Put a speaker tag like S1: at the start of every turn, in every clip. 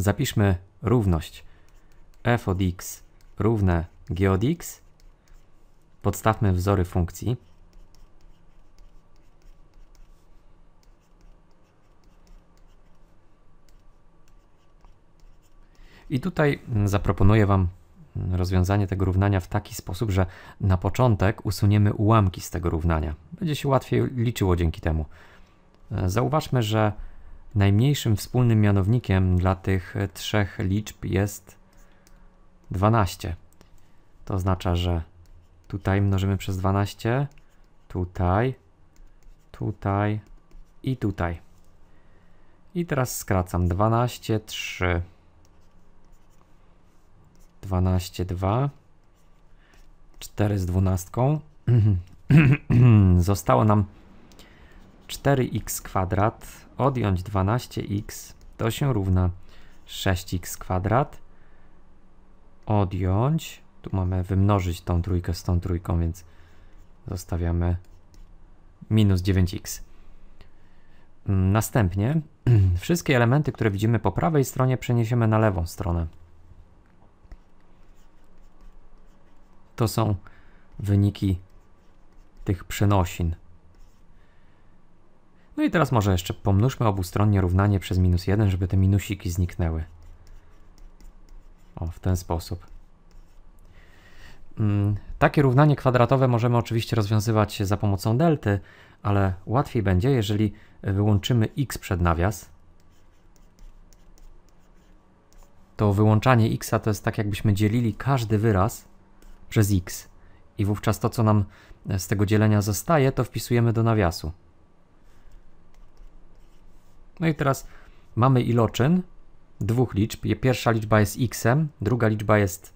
S1: zapiszmy równość f od x równe g od x. Podstawmy wzory funkcji. I tutaj mm, zaproponuję Wam mm, rozwiązanie tego równania w taki sposób, że na początek usuniemy ułamki z tego równania. Będzie się łatwiej liczyło dzięki temu. E, zauważmy, że Najmniejszym wspólnym mianownikiem dla tych trzech liczb jest 12. To oznacza, że tutaj mnożymy przez 12, tutaj, tutaj i tutaj. I teraz skracam 12, 3, 12, 2, 4 z 12. Zostało nam 4x kwadrat odjąć 12x to się równa 6x kwadrat odjąć, tu mamy wymnożyć tą trójkę z tą trójką, więc zostawiamy minus 9x. Następnie wszystkie elementy, które widzimy po prawej stronie przeniesiemy na lewą stronę. To są wyniki tych przenosin. No i teraz może jeszcze pomnóżmy obustronnie równanie przez minus 1, żeby te minusiki zniknęły. O, w ten sposób. Mm, takie równanie kwadratowe możemy oczywiście rozwiązywać za pomocą delty, ale łatwiej będzie, jeżeli wyłączymy x przed nawias. To wyłączanie x to jest tak, jakbyśmy dzielili każdy wyraz przez x. I wówczas to, co nam z tego dzielenia zostaje, to wpisujemy do nawiasu. No i teraz mamy iloczyn dwóch liczb. Pierwsza liczba jest x, druga liczba jest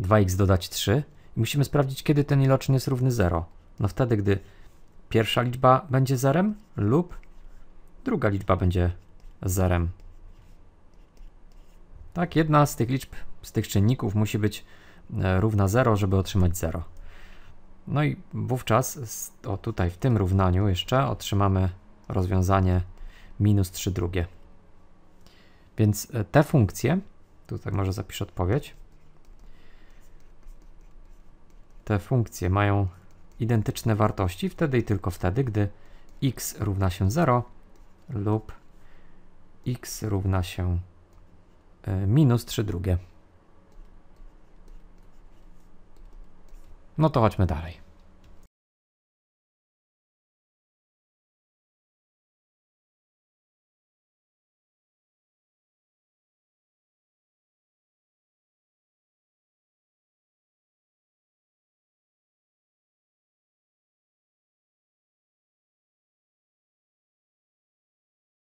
S1: 2x dodać 3. I musimy sprawdzić, kiedy ten iloczyn jest równy 0. No wtedy, gdy pierwsza liczba będzie zerem lub druga liczba będzie zerem. Tak, jedna z tych liczb, z tych czynników musi być e, równa 0, żeby otrzymać 0. No i wówczas, o tutaj w tym równaniu jeszcze otrzymamy rozwiązanie minus 3 drugie. Więc e, te funkcje, tutaj może zapiszę odpowiedź, te funkcje mają identyczne wartości wtedy i tylko wtedy, gdy x równa się 0 lub x równa się e, minus 3 drugie. No to chodźmy dalej.